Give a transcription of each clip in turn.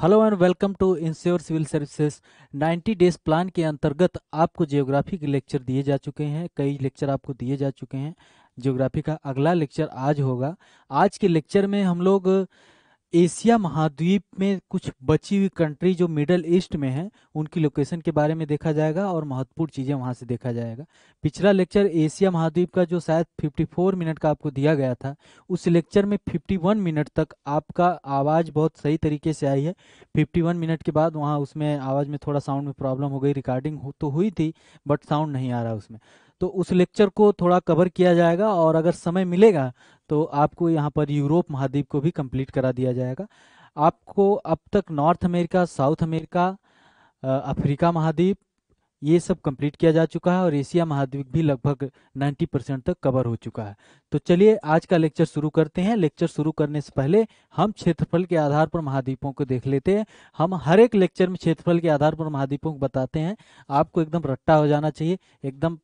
hello and welcome to insure civil services 90 days plan के अंतर्गत आपको जियोग्राफी के लेक्चर दिए जा चुके हैं कई लेक्चर आपको दिए जा चुके हैं जियोग्राफी का अगला लेक्चर आज होगा आज के लेक्चर में हम लोग एशिया महाद्वीप में कुछ बची हुई कंट्री जो मिडल ईस्ट में है उनकी लोकेशन के बारे में देखा जाएगा और महत्वपूर्ण चीज़ें वहाँ से देखा जाएगा पिछला लेक्चर एशिया महाद्वीप का जो शायद 54 मिनट का आपको दिया गया था उस लेक्चर में 51 मिनट तक आपका आवाज़ बहुत सही तरीके से आई है 51 मिनट के बाद वहाँ उसमें आवाज़ में थोड़ा साउंड में प्रॉब्लम हो गई रिकॉर्डिंग तो हुई थी बट साउंड नहीं आ रहा उसमें तो उस लेक्चर को थोड़ा कवर किया जाएगा और अगर समय मिलेगा तो आपको यहाँ पर यूरोप महाद्वीप को भी कंप्लीट करा दिया जाएगा आपको अब तक North America South America Africa महाद्वीप ये सब कंप्लीट किया जा चुका है और एशिया महाद्वीप भी लगभग 90 परसेंट तक कवर हो चुका है तो चलिए आज का लेक्चर शुरू करते हैं लेक्चर शुरू करने से पहले हम क्षेत्रफल के आधार पर महाद्वीपों को देख लेते हैं हम हर एक लेक्चर में क्षेत्रफल के आधार पर महाद्वीपों को बताते हैं आपको एकदम रट्टा हो जाना चाहिए एकदम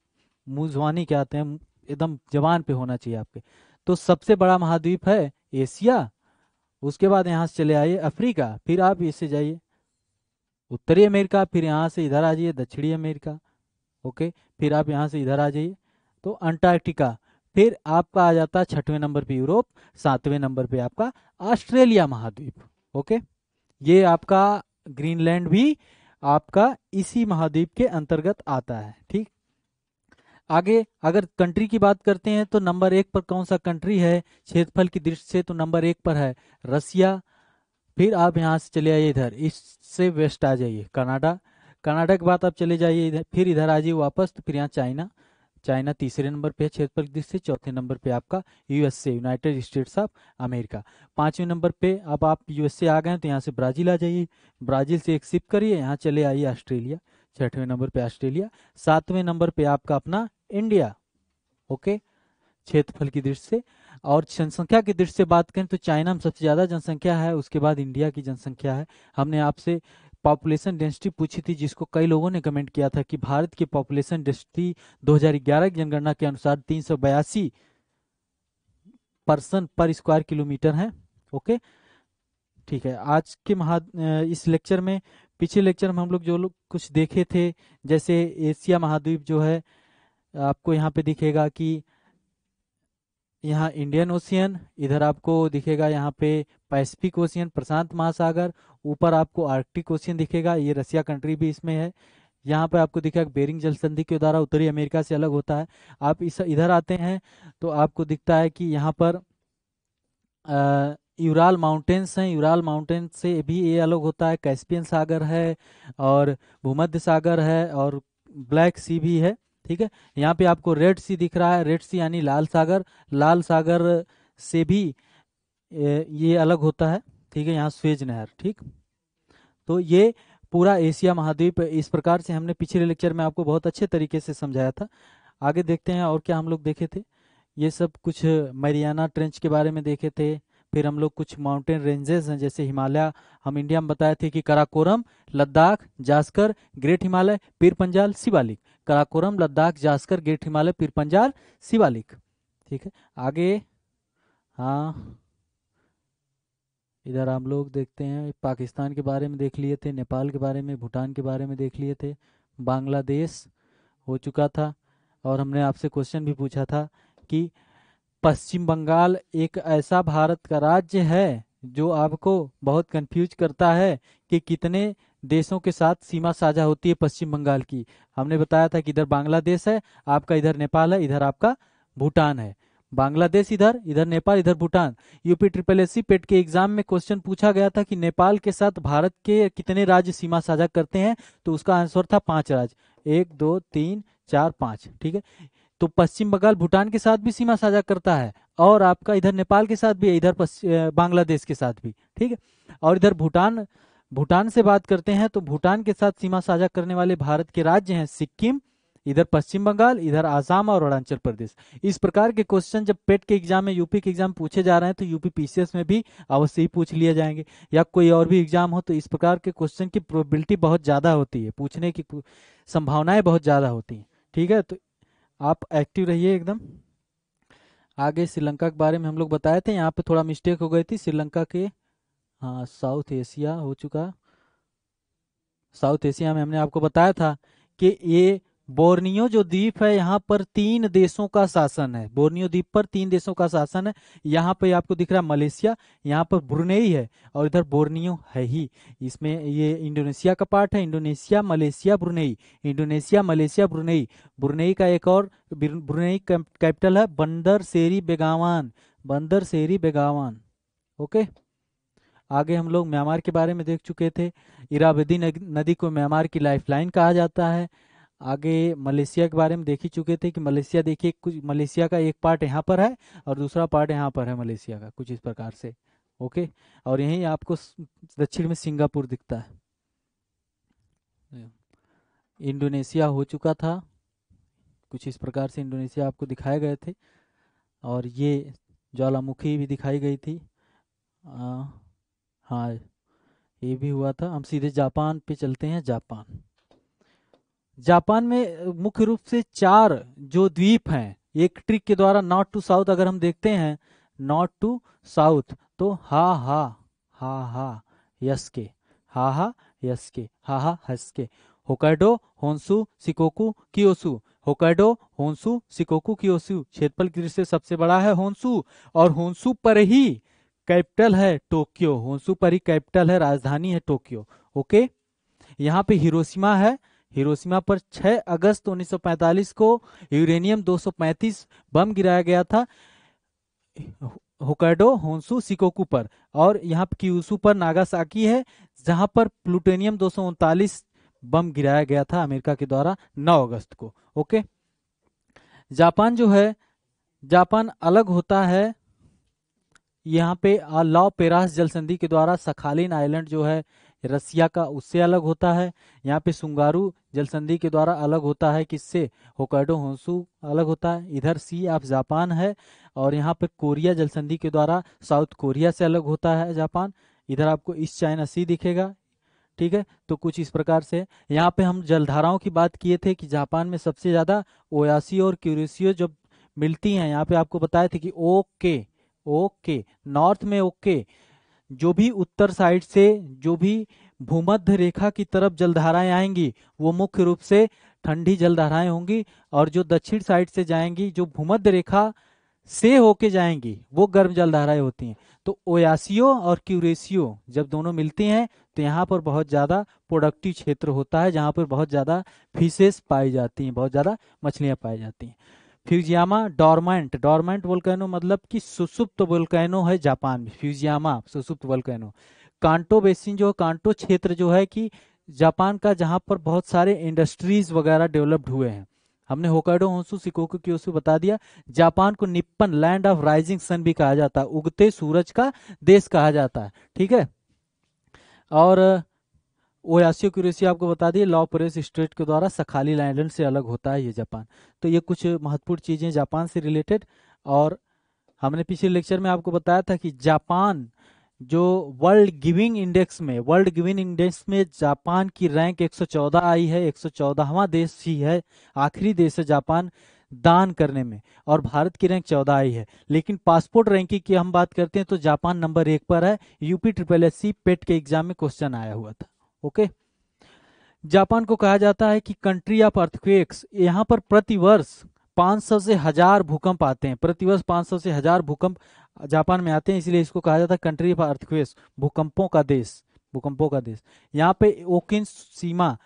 मुजवानी क्या आते हैं एकदम जवान पे होना चाहिए आपके तो सबसे बड़ा महाद्वीप है एशिया उसके बाद यहाँ से चले आइए अफ्रीका फिर आप इससे जाइए उत्तरी अमेरिका फिर यहाँ से इधर आ जाइए दक्षिणी अमेरिका ओके फिर आप यहाँ से इधर आ जाइए तो अंटार्कटिका फिर आपका आ जाता है छठवें नंबर पे यूरोप सातवें नंबर पे आपका ऑस्ट्रेलिया महाद्वीप ओके ये आपका ग्रीनलैंड भी आपका इसी महाद्वीप के अंतर्गत आता है ठीक आगे अगर कंट्री की बात करते हैं तो नंबर एक पर कौन सा कंट्री है क्षेत्रफल की दृष्टि से तो नंबर एक पर है रसिया फिर आप यहाँ से चले आइए इधर इससे वेस्ट आ जाइए कनाडा कनाडा के बाद आप चले जाइए इधर फिर इधर आ जाइए वापस तो फिर यहाँ चाइना चाइना तीसरे नंबर पे है क्षेत्रफल की दृष्टि से चौथे नंबर पे आपका USA United States of America पांचवें नंबर पे अब आप यूएसए आ गए तो यहाँ से ब्राजील आ जाइए ब्राजील से एक शिप करिए यहाँ चले आइए ऑस्ट्रेलिया छठवें नंबर पे ऑस्ट्रेलिया सातवें नंबर पे आपका अपना इंडिया ओके क्षेत्रफल की दृष्टि से और जनसंख्या की दृष्टि से बात करें तो चाइना में सबसे ज़्यादा जनसंख्या है उसके बाद इंडिया की जनसंख्या है हमने आपसे पॉपुलेशन डेंसिटी पूछी थी जिसको कई लोगों ने कमेंट किया था कि भारत की पॉपुलेशन डेंसिटी 2011 की जनगणना के अनुसार तीन पर्सन पर स्क्वायर किलोमीटर है ओके ठीक है आज के महा इस लेक्चर में पिछले लेक्चर में हम लोग जो लोग कुछ देखे थे जैसे एशिया महाद्वीप जो है आपको यहाँ पे दिखेगा कि यहाँ इंडियन ओशियन इधर आपको दिखेगा यहाँ पे पैसिफिक ओशियन प्रशांत महासागर ऊपर आपको आर्कटिक ओशियन दिखेगा ये रसिया कंट्री भी इसमें है यहाँ पे आपको दिखेगा बेरिंग जल संधि के द्वारा उत्तरी अमेरिका से अलग होता है आप इस इधर आते हैं तो आपको दिखता है कि यहाँ पर यूराल माउंटेन्स हैं यूराल माउंटेन्स से भी ये अलग होता है कैस्पियन सागर है और भूमध्य सागर है और ब्लैक सी भी है ठीक है यहाँ पे आपको रेड सी दिख रहा है रेड सी यानी लाल सागर लाल सागर से भी ये अलग होता है ठीक है यहाँ स्वेज नहर ठीक तो ये पूरा एशिया महाद्वीप इस प्रकार से हमने पिछले लेक्चर में आपको बहुत अच्छे तरीके से समझाया था आगे देखते हैं और क्या हम लोग देखे थे ये सब कुछ मैरियाना ट्रेंच के बारे में देखे थे फिर हम लोग कुछ माउंटेन रेंजेस हैं जैसे हिमालय हम इंडिया में बताए थे कि कराकोरम लद्दाख जास्कर ग्रेट हिमालय पीर पंजाल शिवालिक कराकोरम लद्दाख जास्कर ग्रेट हिमालय पीर पंजाल शिवालिक ठीक है आगे हाँ इधर हम लोग देखते हैं पाकिस्तान के बारे में देख लिए थे नेपाल के बारे में भूटान के बारे में देख लिए थे बांग्लादेश हो चुका था और हमने आपसे क्वेश्चन भी पूछा था कि पश्चिम बंगाल एक ऐसा भारत का राज्य है जो आपको बहुत कंफ्यूज करता है कि कितने देशों के साथ सीमा साझा होती है पश्चिम बंगाल की हमने बताया था कि इधर बांग्लादेश है आपका इधर नेपाल है इधर आपका भूटान है बांग्लादेश इधर इधर नेपाल इधर Bhutan UP triple S PET के एग्जाम में क्वेश्चन पूछा गया था कि नेपाल के साथ भारत के कितने राज्य सीमा साझा करते हैं तो उसका आंसर था पांच राज्य एक दो तीन चार पांच ठीक है तो पश्चिम बंगाल भूटान के साथ भी सीमा साझा करता है और आपका इधर नेपाल के साथ भी इधर बांग्लादेश के साथ भी ठीक है और इधर भूटान भूटान से बात करते हैं तो भूटान के साथ सीमा साझा करने वाले भारत के राज्य हैं सिक्किम इधर पश्चिम बंगाल इधर आसाम और अरुणाचल प्रदेश इस प्रकार के क्वेश्चन जब पेट के एग्जाम में यूपी के एग्जाम पूछे जा रहे हैं तो यूपी पीसीएस में भी अवश्य ही पूछ लिए जाएंगे या कोई और भी एग्जाम हो तो इस प्रकार के क्वेश्चन की प्रोबेबिलिटी बहुत ज़्यादा होती है पूछने की संभावनाएं बहुत ज़्यादा होती है ठीक है तो आप एक्टिव रहिए एकदम आगे श्रीलंका के बारे में हम लोग बताए थे यहाँ पे थोड़ा मिस्टेक हो गई थी श्रीलंका के हाँ साउथ एशिया हो चुका साउथ एशिया में हमने आपको बताया था कि ये बोर्नियो जो द्वीप है यहाँ पर तीन देशों का शासन है बोर्नियो द्वीप पर तीन देशों का शासन है यहाँ पर आपको दिख रहा है मलेशिया यहाँ पर ब्रुनेई है और इधर बोर्नियो है ही इसमें ये इंडोनेशिया का पार्ट है Indonesia Malaysia Brunei Indonesia Malaysia Brunei Brunei का एक और ब्रुनेई कैपिटल है बंदर शेरी बेगावान बंदर शेरी बेगावान ओके आगे हम लोग म्यांमार के बारे में देख चुके थे इराबदी नदी को म्यांमार की लाइफ कहा जाता है आगे मलेशिया के बारे में देख ही चुके थे कि मलेशिया देखिए कुछ मलेशिया का एक पार्ट यहाँ पर है और दूसरा पार्ट यहाँ पर है मलेशिया का कुछ इस प्रकार से ओके और यहीं आपको दक्षिण में सिंगापुर दिखता है इंडोनेशिया हो चुका था कुछ इस प्रकार से इंडोनेशिया आपको दिखाए गए थे और ये ज्वालामुखी भी दिखाई गई थी आ, हाँ ये भी हुआ था हम सीधे जापान पे चलते हैं जापान जापान में मुख्य रूप से चार जो द्वीप हैं एक ट्रिक के द्वारा नॉर्थ टू साउथ अगर हम देखते हैं नॉर्थ टू साउथ तो हा हा हा हा यस के हा हा यस के हा हा हस के होकाडो होन्सू सिकोकु कियोसु होकाडो होन्सू सिकोकु कियोसु क्षेत्रफल की दृष्टि सबसे बड़ा है होन्सु और होन्सु पर ही कैपिटल है टोक्यो होन्सु पर ही कैपिटल है राजधानी है टोक्यो ओके यहाँ पे हिरोशिमा है हिरोशिमा पर 6 अगस्त 1945 को यूरेनियम 235 बम गिराया गया था होकाडो होंसू सिकोकू पर और यहाँ क्यूसू पर नागासाकी है जहाँ पर प्लूटेनियम दो बम गिराया गया था अमेरिका के द्वारा 9 अगस्त को ओके जापान जो है जापान अलग होता है यहाँ पे लॉ पेरास जल संधि के द्वारा सखालीन आइलैंड जो है रसिया का उससे अलग होता है यहाँ पे सुंगारू जलसंधि के द्वारा अलग होता है किससे होकाडो होंसू अलग होता है इधर सी ऑफ जापान है और यहाँ पे कोरिया जलसंधि के द्वारा साउथ कोरिया से अलग होता है जापान इधर आपको ईस्ट चाइना सी दिखेगा ठीक है तो कुछ इस प्रकार से यहाँ पे हम जलधाराओं की बात किए थे कि जापान में सबसे ज़्यादा ओयासी और क्यूरसियो जब मिलती हैं यहाँ पे आपको बताया था कि ओके ओके नॉर्थ में ओके जो भी उत्तर साइड से जो भी भूमध्य रेखा की तरफ जलधाराएं आएंगी वो मुख्य रूप से ठंडी जलधाराएं होंगी और जो दक्षिण साइड से जाएंगी जो भूमध्य रेखा से होके जाएंगी वो गर्म जलधाराएं होती हैं तो ओयासियो और क्यूरेसियो जब दोनों मिलती हैं तो यहाँ पर बहुत ज़्यादा प्रोडक्टिव क्षेत्र होता है जहाँ पर बहुत ज़्यादा फिशेस पाई जाती हैं बहुत ज़्यादा मछलियाँ पाई जाती हैं फ्यूजियामा डॉर्मेंट डॉर्मेंट वोल्केनो मतलब कि सुसुप्त वोल्केनो है जापान में फ्यूजियामा सुसुप्त वोल्केनो कांटो बेसिन जो कांटो क्षेत्र जो है कि जापान का जहां पर बहुत सारे इंडस्ट्रीज वगैरह डेवलप्ड हुए हैं हमने होकाडो होंसू सिकोकू क्योसू बता दिया जापान को Nippon land of rising sun भी कहा जाता है उगते सूरज का देश कहा जाता है ठीक है और ओयासियो क्यूरेसी आपको बता दिए लॉ प्रेस स्टेट के द्वारा सखाली आइलैंड से अलग होता है ये जापान तो ये कुछ महत्वपूर्ण चीज़ें जापान से रिलेटेड और हमने पिछले लेक्चर में आपको बताया था कि जापान जो वर्ल्ड गिविंग इंडेक्स में वर्ल्ड गिविंग इंडेक्स में जापान की रैंक 114 आई है 114वां देश ही है आखिरी देश है जापान दान करने में और भारत की रैंक चौदह आई है लेकिन पासपोर्ट रैंकिंग की हम बात करते हैं तो जापान नंबर एक पर है UP triple S C PET के एग्जाम में क्वेश्चन आया हुआ था ओके जापान को कहा जाता है कि कंट्री ऑफ अर्थक्वेक्स यहाँ पर प्रतिवर्ष 500 से हजार भूकंप आते हैं प्रतिवर्ष 500 से हजार भूकंप जापान में आते हैं इसलिए इसको कहा जाता है कंट्री ऑफ अर्थक्वेक्स भूकंपों का देश भूकंपों का देश यहाँ पे ओकिन सीमा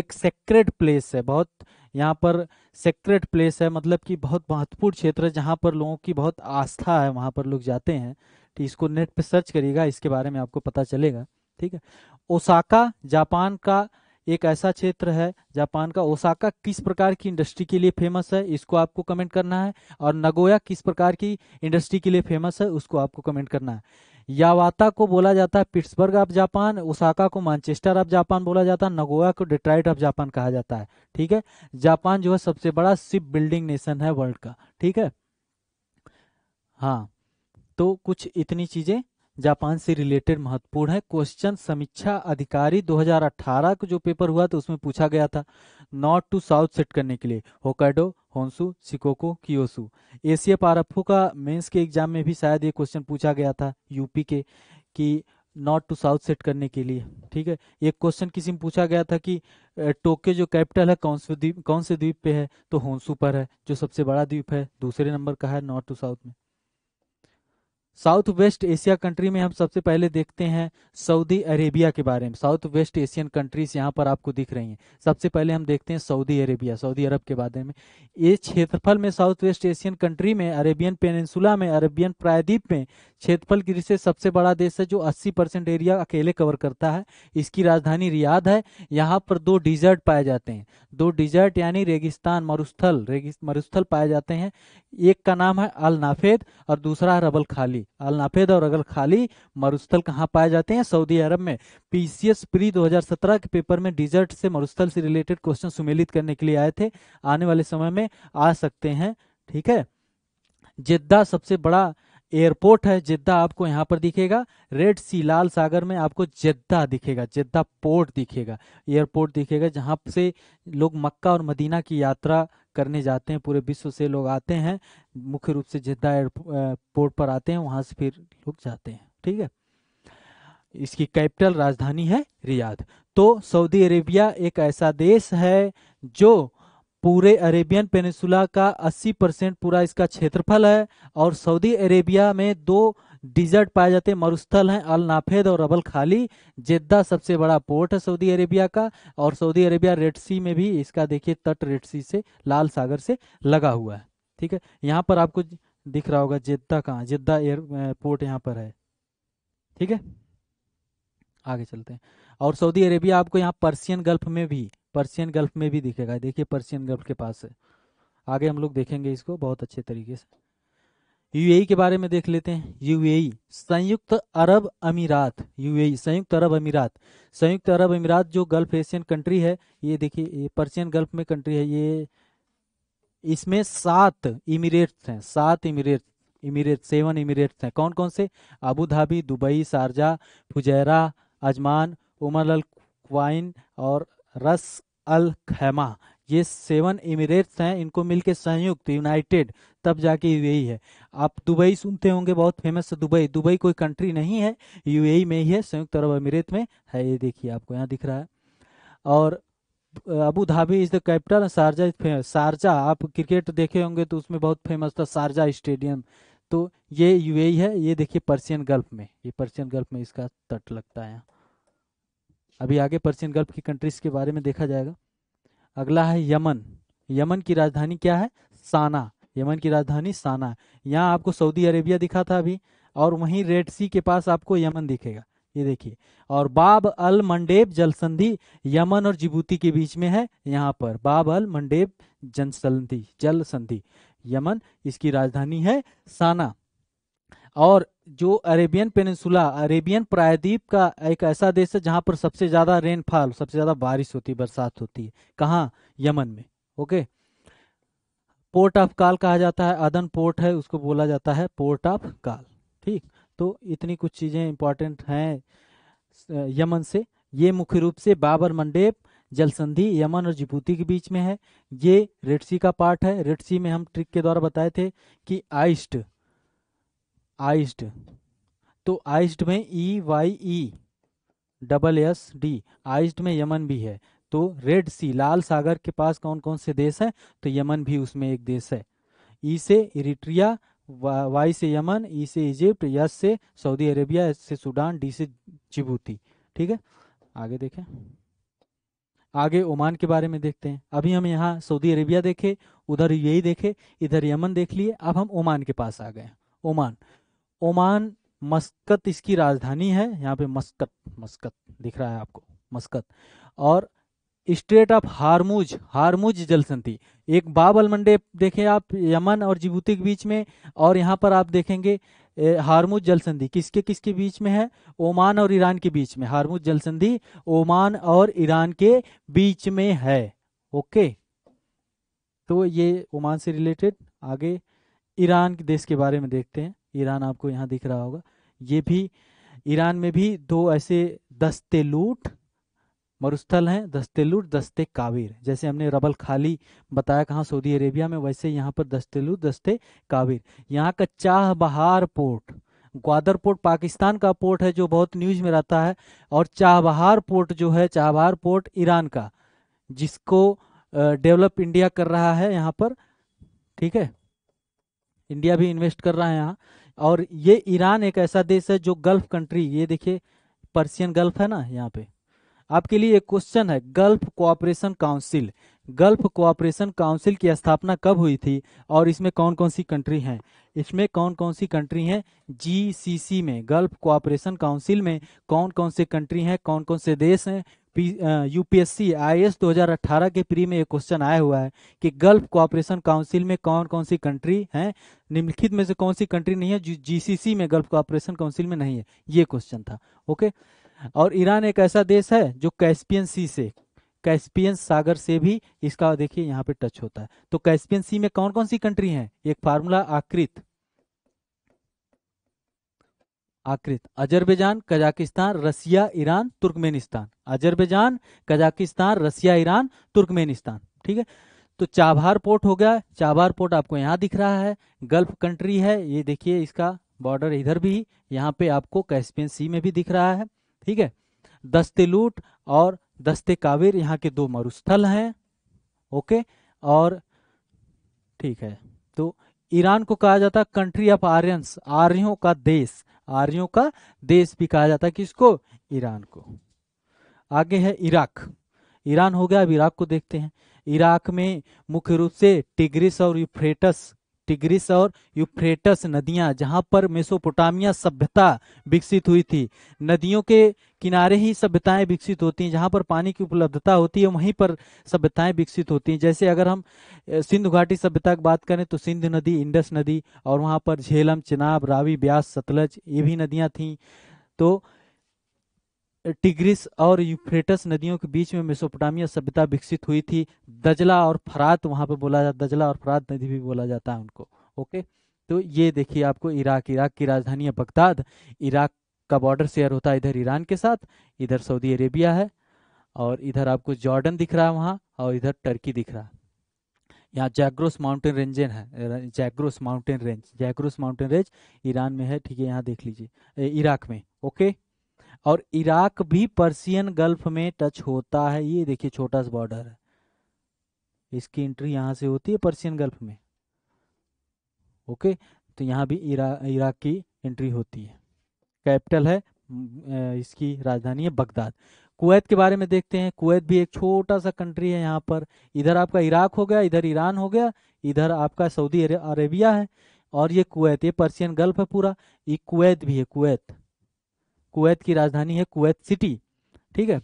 एक सेक्रेट प्लेस है बहुत यहाँ पर सेक्रेट प्लेस है मतलब कि बहुत महत्वपूर्ण क्षेत्र है जहाँ पर लोगों की बहुत आस्था है वहाँ पर लोग जाते हैं तो इसको नेट पर सर्च करिएगा इसके बारे में आपको पता चलेगा ठीक है ओसाका जापान का एक ऐसा क्षेत्र है जापान का ओसाका किस प्रकार की इंडस्ट्री के लिए फेमस है इसको आपको कमेंट करना है और नगोया किस प्रकार की इंडस्ट्री के लिए फेमस है उसको आपको कमेंट करना है यावाता को बोला जाता है पिट्सबर्ग ऑफ जापान ओसाका को मानचेस्टर ऑफ जापान बोला जाता है नगोया को डिट्राइट ऑफ जापान कहा जाता है ठीक है जापान जो है सबसे बड़ा शिप बिल्डिंग नेशन है वर्ल्ड का ठीक है हाँ तो कुछ इतनी चीज़ें जापान से रिलेटेड महत्वपूर्ण है क्वेश्चन समीक्षा अधिकारी 2018 का जो पेपर हुआ था उसमें पूछा गया था नॉर्थ टू साउथ सेट करने के लिए होकाडो होंसू सिकोको कियोसू एशिया पारफो का मेंस के एग्जाम में भी शायद ये क्वेश्चन पूछा गया था यूपी के कि नॉर्थ टू साउथ सेट करने के लिए ठीक है एक क्वेश्चन किसी में पूछा गया था कि टोक्यो जो कैपिटल है कौन से द्वीप कौन से द्वीप पे है तो होंसू पर है जो सबसे बड़ा द्वीप है दूसरे नंबर का है नॉर्थ टू साउथ में साउथ वेस्ट एशिया कंट्री में हम सबसे पहले देखते हैं सऊदी अरेबिया के बारे में साउथ वेस्ट एशियन कंट्रीज यहाँ पर आपको दिख रही हैं सबसे पहले हम देखते हैं सऊदी अरेबिया सऊदी अरब के बारे में ये क्षेत्रफल में साउथ वेस्ट एशियन कंट्री में अरेबियन पेनिनसुला में अरेबियन प्रायद्वीप में क्षेत्रफल की से सबसे बड़ा देश है जो अस्सी एरिया अकेले कवर करता है इसकी राजधानी रियाद है यहाँ पर दो डिजर्ट पाए जाते हैं दो डिजर्ट यानी रेगिस्तान मरुस्थल रेगिस मरुस्थल पाए जाते हैं एक का नाम है अल नाफेद और दूसरा है रबल खाली अल नाफेद और अगल खाली मरुस्थल कहाँ पाए जाते हैं सऊदी अरब में पीसीएस प्री 2017 के पेपर में डिजर्ट से मरुस्थल से रिलेटेड क्वेश्चन सुमेलित करने के लिए आए थे आने वाले समय में आ सकते हैं ठीक है जिद्दा सबसे बड़ा एयरपोर्ट है जिद्दा आपको यहाँ पर दिखेगा रेड सी लाल सागर में आपको जिद्दा दिखेगा जिद्दा पोर्ट दिखेगा एयरपोर्ट दिखेगा जहाँ से लोग मक्का और मदीना की यात्रा करने जाते हैं पूरे विश्व से लोग आते हैं मुख्य रूप से जिद्दा एयरपोर्ट पर आते हैं वहाँ से फिर लोग जाते हैं ठीक है इसकी कैपिटल राजधानी है रियाद तो सऊदी अरेबिया एक ऐसा देश है जो पूरे अरेबियन पेनिसुला का 80 परसेंट पूरा इसका क्षेत्रफल है और सऊदी अरेबिया में दो डिजर्ट पाए जाते हैं मरुस्थल हैं अल नाफेद और अबल खाली जेद्दा सबसे बड़ा पोर्ट है सऊदी अरेबिया का और सऊदी अरेबिया रेड सी में भी इसका देखिए तट रेड सी से लाल सागर से लगा हुआ है ठीक है यहाँ पर आपको दिख रहा होगा जेद्दा कहाँ जेद्दा एयरपोर्ट यहाँ पर है ठीक है आगे चलते हैं और सऊदी अरेबिया आपको यहाँ पर्सियन गल्फ में भी पर्सियन गल्फ में भी दिखेगा देखिए पर्सियन गल्फ के पास है आगे हम लोग देखेंगे इसको बहुत अच्छे तरीके से यूएई के बारे में देख लेते हैं यूएई संयुक्त अरब अमीरात यूएई संयुक्त अरब अमीरात संयुक्त अरब अमीरात जो गल्फ एशियन कंट्री है ये देखिए ये पर्सियन गल्फ में कंट्री है ये इसमें सात इमिरेट्स हैं सात इमिरेट इमीरेट सेवन इमिरेट्स हैं कौन कौन से Abu Dhabi Dubai Sharjah Fujairah Ajman Umm al Quwain और रस अल खैमा ये सेवन इमिरेट्स हैं इनको मिलके संयुक्त यूनाइटेड तब जाके यूएई है आप दुबई सुनते होंगे बहुत फेमस है दुबई दुबई कोई कंट्री नहीं है यूएई में ही है संयुक्त अरब अमीरेत में है ये देखिए आपको यहाँ दिख रहा है और Abu Dhabi is the capital Sharjah is famous Sharjah आप क्रिकेट देखे होंगे तो उसमें बहुत फेमस था शारजा स्टेडियम तो ये यूएई है ये देखिए पर्सियन गल्फ में ये पर्सियन गल्फ में इसका तट लगता है अभी आगे पर्सियन गल्फ की कंट्रीज के बारे में देखा जाएगा अगला है यमन यमन की राजधानी क्या है साना यमन की राजधानी साना यहाँ आपको सऊदी अरेबिया दिखा था अभी और वहीं रेड सी के पास आपको यमन दिखेगा ये देखिए और बाब अल मंडेब जलसंधि यमन और जिबूती के बीच में है यहाँ पर बाब अल मंडेब जनसंधि जल संधि यमन इसकी राजधानी है साना और जो अरेबियन पेनिनसुला अरेबियन प्रायद्वीप का एक ऐसा देश है जहाँ पर सबसे ज़्यादा रेनफॉल सबसे ज़्यादा बारिश होती है बरसात होती है कहाँ यमन में ओके पोर्ट ऑफ काल कहा जाता है अदन पोर्ट है उसको बोला जाता है पोर्ट ऑफ काल ठीक तो इतनी कुछ चीज़ें इंपॉर्टेंट हैं यमन से ये मुख्य रूप से बाबर मंडेप जलसंधि यमन और जिबूती के बीच में है ये रेडसी का पार्ट है रेडसी में हम ट्रिक के द्वारा बताए थे कि आइस्ट आइस्ड तो आइस्ड में E Y E double S D iced में यमन भी है तो रेड सी लाल सागर के पास कौन कौन से देश हैं तो यमन भी उसमें एक देश है ई e से इरिट्रिया वाई से यमन ई e से इजिप्ट यस से सऊदी अरेबिया एस से सूडान डी से जिबूती ठीक है आगे देखें आगे ओमान के बारे में देखते हैं अभी हम यहाँ सऊदी अरेबिया देखे उधर यही देखे इधर यमन देख लिए अब हम ओमान के पास आ गए ओमान ओमान मस्कत इसकी राजधानी है यहाँ पे मस्कत मस्कत दिख रहा है आपको मस्कत और स्ट्रेट ऑफ हारमूज हारमूज जलसंधि एक बाब अलमंडे देखें आप यमन और जिबूती के बीच में और यहाँ पर आप देखेंगे हारमूज जलसंधि किसके किसके बीच में है ओमान और ईरान के बीच में हारमूज जलसंधि ओमान और ईरान के बीच में है ओके तो ये ओमान से रिलेटेड आगे ईरान के देश के बारे में देखते हैं ईरान आपको यहाँ दिख रहा होगा ये भी ईरान में भी दो ऐसे दस्ते लूट मरुस्थल हैं दस्ते लूट दस्ते काविर जैसे हमने रबल खाली बताया कहाँ सऊदी अरेबिया में वैसे यहाँ पर दस्ते लूट दस्ते काविर यहाँ का चाह बहार पोर्ट ग्वादर पोर्ट पाकिस्तान का पोर्ट है जो बहुत न्यूज में रहता है और चाहबहार पोर्ट जो है चाहबहार पोर्ट ईरान का जिसको डेवलप इंडिया कर रहा है यहाँ पर ठीक है इंडिया भी इन्वेस्ट कर रहा है यहाँ और ये ईरान एक ऐसा देश है जो गल्फ कंट्री ये देखिए पर्सियन गल्फ है ना यहाँ पे आपके लिए एक क्वेश्चन है Gulf Cooperation Council Gulf Cooperation Council की स्थापना कब हुई थी और इसमें कौन कौन सी कंट्री हैं इसमें कौन कौन सी कंट्री हैं जीसीसी में गल्फ कोऑपरेशन काउंसिल में कौन कौन से कंट्री हैं कौन कौन से देश हैं यूपीएससी आई एस 2018 के प्री में एक क्वेश्चन आया हुआ है कि गल्फ कोऑपरेशन काउंसिल में कौन कौन सी कंट्री है निम्नलिखित में से कौन सी कंट्री नहीं है जो जीसीसी में गल्फ कोऑपरेशन काउंसिल में नहीं है ये क्वेश्चन था ओके और ईरान एक ऐसा देश है जो कैस्पियन सी से कैस्पियन सागर से भी इसका देखिए यहाँ पे टच होता है तो कैस्पियन सी में कौन कौन सी कंट्री है एक फार्मूला आकृत आकृत Azerbaijan Kazakhstan Russia Iran Turkmenistan Azerbaijan Kazakhstan Russia Iran Turkmenistan ठीक है तो चाबहार पोर्ट हो गया चाबहार पोर्ट आपको यहाँ दिख रहा है गल्फ कंट्री है ये देखिए इसका बॉर्डर इधर भी यहाँ पे आपको कैस्पियन सी में भी दिख रहा है ठीक है दस्ते लूट और दस्ते कावेर यहाँ के दो मरुस्थल हैं ओके और ठीक है तो ईरान को कहा जाता है कंट्री ऑफ आर्यंस आर्यों का देश आर्यों का देश भी कहा जाता है किसको ईरान को आगे है इराक ईरान हो गया अब इराक को देखते हैं इराक में मुख्य रूप से टिग्रिस और यूफ्रेटस टिग्रिस और यूफ्रेटस नदियां जहां पर मेसोपोटामिया सभ्यता विकसित हुई थी नदियों के किनारे ही सभ्यताएं विकसित होती हैं जहां पर पानी की उपलब्धता होती है वहीं पर सभ्यताएं विकसित होती हैं जैसे अगर हम सिंधु घाटी सभ्यता की बात करें तो सिंधु नदी इंडस नदी और वहां पर झेलम चिनाब रावी ब्यास सतलज ये भी नदियाँ थीं तो टिग्रिस और यूफ्रेटस नदियों के बीच में मेसोपोटामिया सभ्यता विकसित हुई थी दजला और फरात वहां पे बोला जाता दजला और फरात नदी भी बोला जाता है उनको ओके तो ये देखिए आपको इराक इराक की राजधानी है बगदाद इराक का बॉर्डर शेयर होता है इधर ईरान के साथ इधर सऊदी अरेबिया है और इधर आपको जॉर्डन दिख रहा है वहाँ और इधर टर्की दिख रहा है यहाँ जैग्रोस माउंटेन रेंजन है Zagros mountain range Zagros mountain range Iran में है ठीक है यहाँ देख लीजिए इराक में ओके और इराक भी पर्सियन गल्फ में टच होता है ये देखिए छोटा सा बॉर्डर है इसकी एंट्री यहाँ से होती है पर्सियन गल्फ में ओके तो यहाँ भी इरा इराक की एंट्री होती है कैपिटल है इसकी राजधानी है बगदाद कुवैत के बारे में देखते हैं कुवैत भी एक छोटा सा कंट्री है यहाँ पर इधर आपका इराक हो गया इधर ईरान हो गया इधर आपका सऊदी अरेबिया है और ये कुवैत ये पर्सियन गल्फ है पूरा ये कुवैत भी है कुवैत कुवैत की राजधानी है कुवैत सिटी ठीक है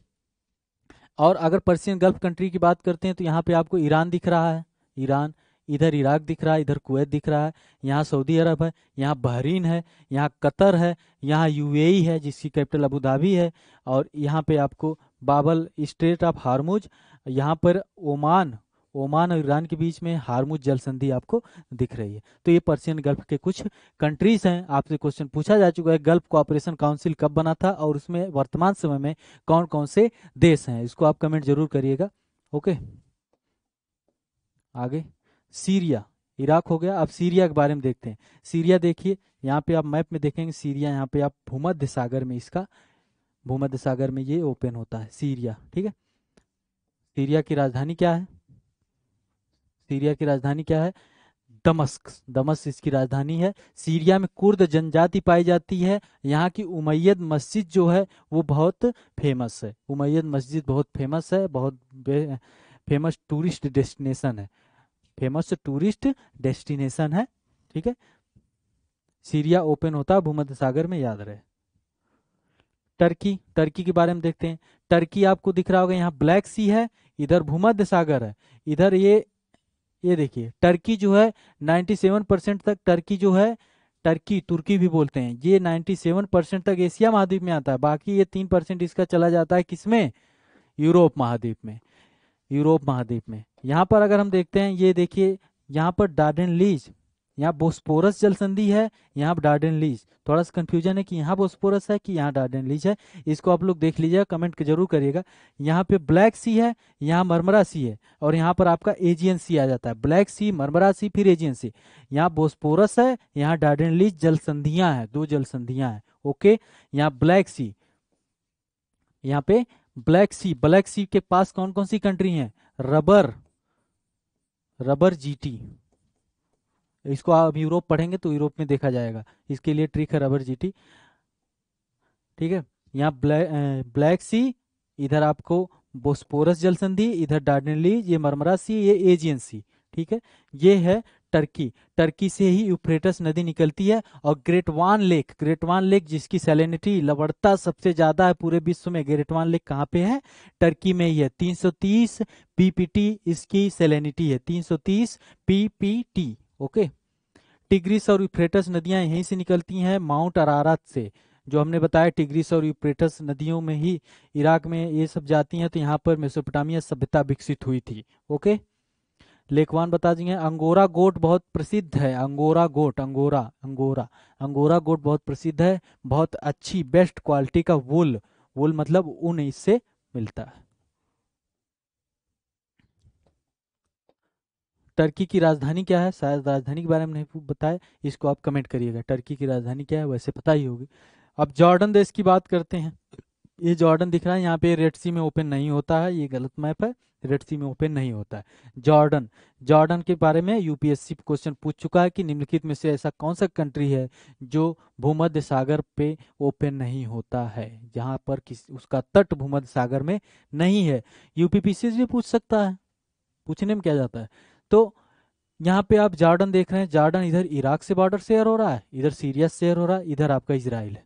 और अगर पर्सियन गल्फ कंट्री की बात करते हैं तो यहाँ पे आपको ईरान दिख रहा है ईरान इधर इराक दिख रहा है इधर कुवैत दिख रहा है यहाँ सऊदी अरब है यहाँ बहरीन है यहाँ कतर है यहाँ यूएई है जिसकी कैपिटल अबू धाबी है और यहाँ पे आपको बाबल स्टेट ऑफ हारमोज यहाँ पर ओमान ओमान और ईरान के बीच में हारमुज जल संधि आपको दिख रही है तो ये पर्सियन गल्फ के कुछ कंट्रीज हैं आपसे क्वेश्चन पूछा जा चुका है गल्फ कोऑपरेशन काउंसिल कब बना था और उसमें वर्तमान समय में कौन कौन से देश हैं इसको आप कमेंट जरूर करिएगा ओके आगे सीरिया इराक हो गया अब सीरिया के बारे में देखते हैं सीरिया देखिए यहाँ पे आप मैप में देखेंगे सीरिया यहाँ पे आप भूमध्य सागर में इसका भूमध्य सागर में ये ओपन होता है सीरिया ठीक है सीरिया की राजधानी क्या है सीरिया की राजधानी क्या है दमस्क दमस्क इसकी राजधानी है सीरिया में कुर्द जनजाति पाई जाती है यहाँ की उमैयद मस्जिद जो है वो बहुत फेमस है उमैयद मस्जिद बहुत फेमस है बहुत फेमस टूरिस्ट डेस्टिनेशन है फेमस टूरिस्ट डेस्टिनेशन है ठीक है सीरिया ओपन होता है भूमध्य सागर में याद रहे टर्की टर्की के बारे में देखते हैं टर्की आपको दिख रहा होगा यहाँ ब्लैक सी है इधर भूमध्य सागर है इधर ये ये देखिए टर्की जो है 97 परसेंट तक टर्की जो है टर्की तुर्की भी बोलते हैं ये 97 परसेंट तक एशिया महाद्वीप में आता है बाकी ये तीन परसेंट इसका चला जाता है किसमें यूरोप महाद्वीप में यूरोप महाद्वीप में यहाँ पर अगर हम देखते हैं ये देखिए यहाँ पर डार्डन लीज यहाँ बोस्पोरस जल संधि है यहाँ डार्डन लीज थोड़ा सा कंफ्यूजन है कि यहाँ बोस्पोरस है कि यहाँ डार्डन लीज है इसको आप लोग देख लीजिएगा कमेंट जरूर करिएगा यहाँ पे ब्लैक सी है यहाँ मरमरा सी है और यहाँ पर आपका एजियन सी आ जाता है ब्लैक सी मरमरा सी फिर एजियन सी यहाँ बोस्पोरस है यहाँ डार्डन लीज जल संधिया हैं दो जल संधिया हैं ओके यहाँ ब्लैक सी यहाँ पे ब्लैक सी ब्लैक सी के पास कौन कौन सी कंट्री है रबर रबर जीटी इसको आप यूरोप पढ़ेंगे तो यूरोप में देखा जाएगा इसके लिए ट्रिक है रबर जीटी ठीक है यहाँ ब्लैक ब्लैक सी इधर आपको बोस्पोरस जलसंधि इधर डार्डनली ये मरमरा सी ये एजियन सी ठीक है ये है टर्की टर्की से ही यूफ्रेटस नदी निकलती है और ग्रेटवान लेक ग्रेटवान लेक जिसकी सैलिनिटी लवड़ता सबसे ज़्यादा है पूरे विश्व में ग्रेटवान लेक कहाँ पे है टर्की में ही है 330 पीपीटी इसकी सैलिनिटी है 330 पीपीटी ओके टिग्रिस और यूफ्रेटस नदियां यहीं से निकलती हैं माउंट अरारत से जो हमने बताया टिग्रिस और यूप्रेटस नदियों में ही इराक में ये सब जाती हैं तो यहाँ पर मेसोपोटामिया सभ्यता विकसित हुई थी ओके लेखवान बता दिए अंगोरा गोट बहुत प्रसिद्ध है Angora goat Angora Angora Angora goat बहुत प्रसिद्ध है बहुत अच्छी बेस्ट क्वालिटी का वुल वुल मतलब ऊन इससे मिलता है टर्की की राजधानी क्या है शायद राजधानी के बारे में नहीं बताए इसको आप कमेंट करिएगा टर्की की राजधानी क्या है वैसे पता ही होगी अब जॉर्डन देश की बात करते हैं ये जॉर्डन दिख रहा है यहाँ पे रेड सी में ओपन नहीं होता है ये गलत मैप है रेड सी में ओपन नहीं होता है जॉर्डन जॉर्डन के बारे में यूपीएससी क्वेश्चन पूछ चुका है कि निम्नलिखित में से ऐसा कौन सा कंट्री है जो भूमध्य सागर पे ओपन नहीं होता है जहाँ पर किस उसका तट भूमध्य सागर में नहीं है यूपीपीसी भी पूछ सकता है पूछने में क्या जाता है तो यहाँ पे आप जार्डन देख रहे हैं जार्डन इधर इराक से बॉर्डर शेयर हो रहा है इधर सीरिया शेयर हो रहा है इधर आपका इसराइल है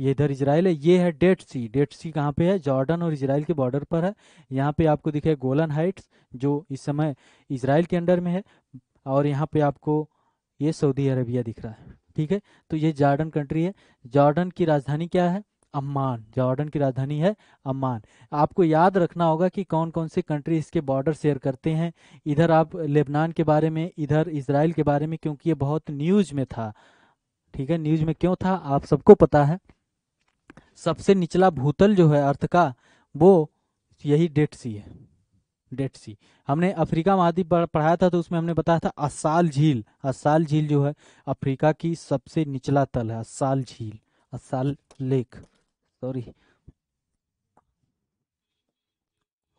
ये इधर इसराइल है ये है डेट सी डेट सी कहाँ पे है जॉर्डन और इसराइल के बॉर्डर पर है यहाँ पे आपको दिखे गोलन हाइट्स जो इस समय इसराइल के अंडर में है और यहाँ पे आपको ये सऊदी अरेबिया दिख रहा है ठीक है तो ये जॉर्डन कंट्री है जॉर्डन की राजधानी क्या है अम्मान जॉर्डन की राजधानी है अम्मान आपको याद रखना होगा कि कौन कौन से कंट्री इसके बॉर्डर शेयर करते हैं इधर आप लेबनान के बारे में इधर इसराइल के बारे में क्योंकि ये बहुत न्यूज में था ठीक है न्यूज में क्यों था आप सबको पता है सबसे निचला भूतल जो है अर्थ का वो यही डेट सी है डेट सी हमने अफ्रीका महाद्वीप पढ़ाया था तो उसमें हमने बताया था असाल झील असाल झील जो है अफ्रीका की सबसे निचला तल है असाल झील असाल लेक सॉरी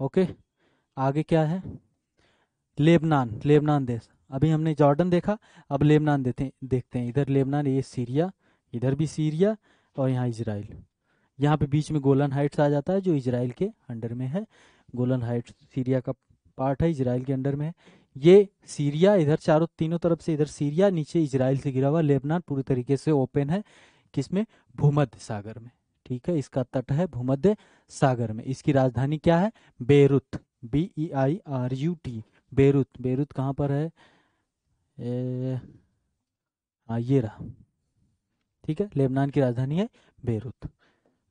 ओके आगे क्या है लेबनान लेबनान देश अभी हमने जॉर्डन देखा अब लेबनान देते देखते हैं इधर लेबनान ये सीरिया इधर भी सीरिया और यहाँ इसराइल यहाँ पे बीच में गोलन हाइट्स आ जाता है जो इसराइल के अंडर में है गोलन हाइट्स सीरिया का पार्ट है इसराइल के अंडर में है ये सीरिया इधर चारों तीनों तरफ से इधर सीरिया नीचे इसराइल से घिरा हुआ लेबनान पूरी तरीके से ओपन है किसमें भूमध्य सागर में ठीक है इसका तट है भूमध्य सागर में इसकी राजधानी क्या है Beirut B E I R U T Beirut Beirut कहाँ पर है ए, आ, हाँ, ये रहा ठीक है लेबनान की राजधानी है बेरुत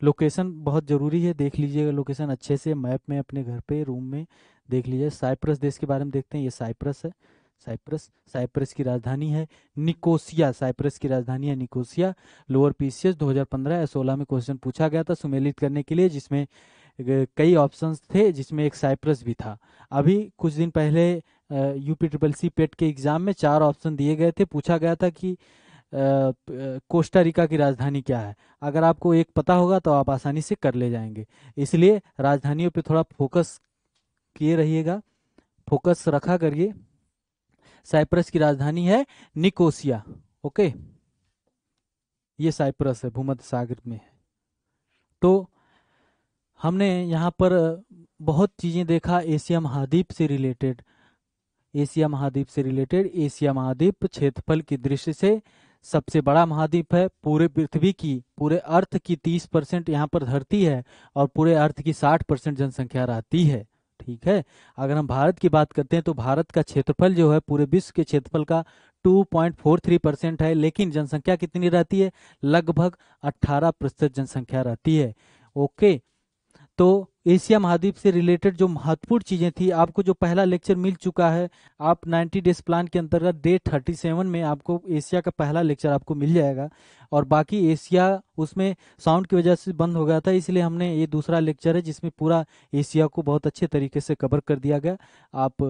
लोकेशन बहुत ज़रूरी है देख लीजिएगा लोकेशन अच्छे से मैप में अपने घर पे रूम में देख लीजिए साइप्रस देश के बारे में देखते हैं ये साइप्रस है साइप्रस साइप्रस की राजधानी है निकोसिया साइप्रस की राजधानी है निकोसिया लोअर पीसीएस 2015 या 16 में क्वेश्चन पूछा गया था सुमेलित करने के लिए जिसमें कई ऑप्शंस थे जिसमें एक साइप्रस भी था अभी कुछ दिन पहले यूपी ट्रिपल सी पेट के एग्जाम में चार ऑप्शन दिए गए थे पूछा गया था कि कोस्टारिका की राजधानी क्या है अगर आपको एक पता होगा तो आप आसानी से कर ले जाएंगे इसलिए राजधानियों पर थोड़ा फोकस किए रहिएगा फोकस रखा करिए साइप्रस की राजधानी है निकोसिया ओके ये साइप्रस है भूमध्य सागर में है तो हमने यहाँ पर बहुत चीज़ें देखा एशिया महाद्वीप से रिलेटेड एशिया महाद्वीप से रिलेटेड एशिया महाद्वीप क्षेत्रफल की दृष्टि से सबसे बड़ा महाद्वीप है पूरे पृथ्वी की पूरे अर्थ की 30 परसेंट यहाँ पर धरती है और पूरे अर्थ की 60 परसेंट जनसंख्या रहती है ठीक है अगर हम भारत की बात करते हैं तो भारत का क्षेत्रफल जो है पूरे विश्व के क्षेत्रफल का 2.43 परसेंट है लेकिन जनसंख्या कितनी रहती है लगभग 18 प्रतिशत जनसंख्या रहती है ओके तो एशिया महाद्वीप से रिलेटेड जो महत्वपूर्ण चीज़ें थी आपको जो पहला लेक्चर मिल चुका है आप 90 डेज प्लान के अंतर्गत डे 37 में आपको एशिया का पहला लेक्चर आपको मिल जाएगा और बाकी एशिया उसमें साउंड की वजह से बंद हो गया था इसलिए हमने ये दूसरा लेक्चर है जिसमें पूरा एशिया को बहुत अच्छे तरीके से कवर कर दिया गया आप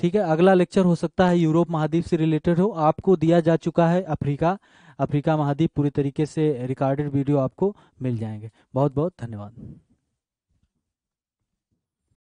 ठीक है अगला लेक्चर हो सकता है यूरोप महाद्वीप से रिलेटेड हो आपको दिया जा चुका है अफ्रीका अफ्रीका महाद्वीप पूरी तरीके से रिकॉर्डेड वीडियो आपको मिल जाएंगे बहुत बहुत धन्यवाद